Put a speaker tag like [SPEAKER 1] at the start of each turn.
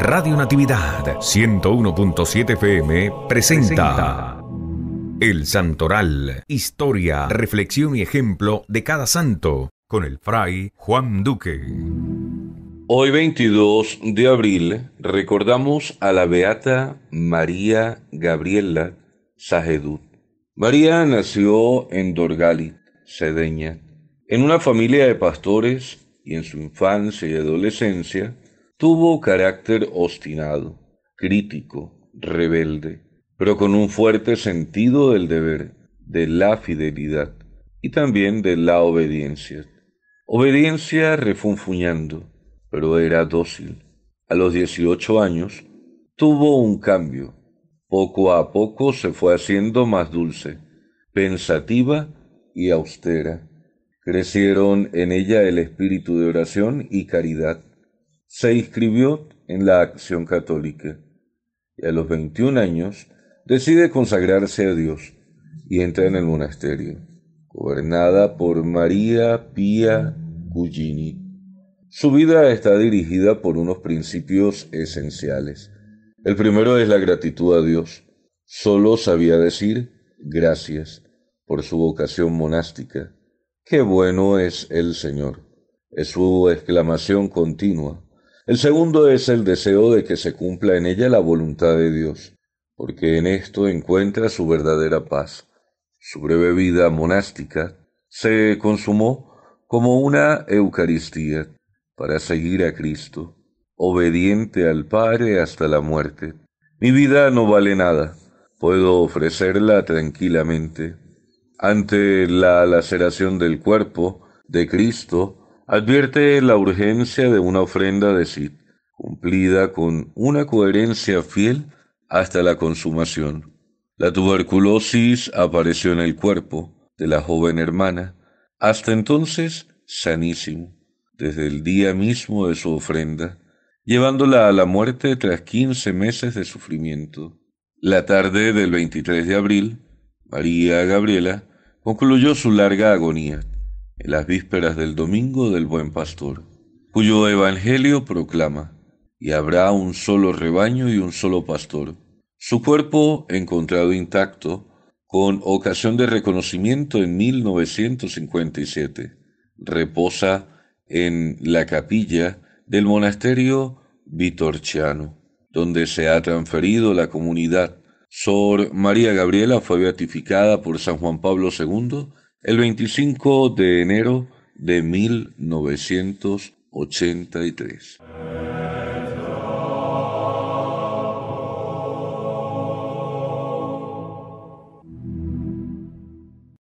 [SPEAKER 1] Radio Natividad 101.7 FM presenta El Santoral, historia, reflexión y ejemplo de cada santo, con el fray Juan Duque. Hoy 22 de abril recordamos a la beata María Gabriela Sajedut. María nació en Dorgalit, Cedeña, en una familia de pastores y en su infancia y adolescencia Tuvo carácter obstinado, crítico, rebelde, pero con un fuerte sentido del deber, de la fidelidad y también de la obediencia. Obediencia refunfuñando, pero era dócil. A los dieciocho años tuvo un cambio. Poco a poco se fue haciendo más dulce, pensativa y austera. Crecieron en ella el espíritu de oración y caridad se inscribió en la acción católica y a los 21 años decide consagrarse a Dios y entra en el monasterio, gobernada por María Pía Cugini. Su vida está dirigida por unos principios esenciales. El primero es la gratitud a Dios. Solo sabía decir gracias por su vocación monástica. Qué bueno es el Señor. Es su exclamación continua. El segundo es el deseo de que se cumpla en ella la voluntad de Dios, porque en esto encuentra su verdadera paz. Su breve vida monástica se consumó como una Eucaristía para seguir a Cristo, obediente al Padre hasta la muerte. Mi vida no vale nada, puedo ofrecerla tranquilamente. Ante la laceración del cuerpo de Cristo, advierte la urgencia de una ofrenda de Cid, cumplida con una coherencia fiel hasta la consumación. La tuberculosis apareció en el cuerpo de la joven hermana, hasta entonces sanísimo, desde el día mismo de su ofrenda, llevándola a la muerte tras quince meses de sufrimiento. La tarde del 23 de abril, María Gabriela concluyó su larga agonía las vísperas del domingo del Buen Pastor, cuyo Evangelio proclama, y habrá un solo rebaño y un solo pastor. Su cuerpo, encontrado intacto, con ocasión de reconocimiento en 1957, reposa en la capilla del monasterio Vitorciano, donde se ha transferido la comunidad. Sor María Gabriela fue beatificada por San Juan Pablo II el 25 de enero de 1983.